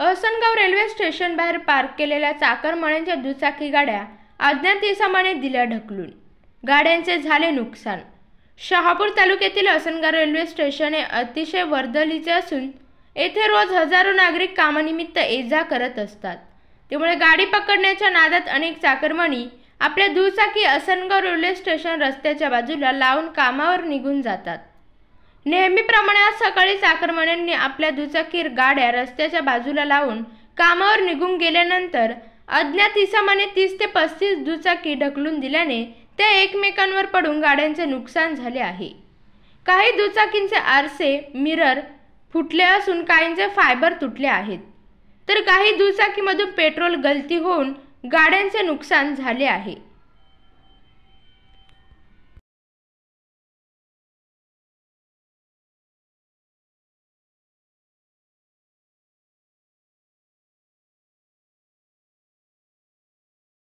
असनगाव railway station बाहेर park केलेल्या चाकरमान्यांच्या दुचाकी गाड्या अज्ञात दिवसामाने दिल्या ढकलून गाड्यांचे झाले नुकसान शहापूर तालुक्यातील असनगाव रेल्वे स्टेशन हे अतिशय वर्दलीचे असून येथे रोज हजारो नागरिक कामानिमित्त ये करत असतात त्यामुळे गाडी पकडण्याच्या नादात अनेक चाकरमणी आपल्या दुचाकी असनगाव रेल्वे स्टेशन रस्त्याच्या बाजूला लावून कामावर निघून जातात नेहमीप्रमाणे आज सकाळी चाकरमान्यांनी आपल्या दुचाकीर गाड्या रस्त्याच्या बाजूला लावून कामावर निघून गेल्यानंतर अज्ञात इसमाने तीस ते पस्तीस दुचाकी ढकलून दिल्याने त्या एकमेकांवर पडून गाड्यांचे नुकसान झाले आहे काही दुचाकींचे आरसे मिरर फुटले असून काहींचे फायबर तुटले आहेत तर काही दुचाकीमधून पेट्रोल गलती होऊन गाड्यांचे नुकसान झाले आहे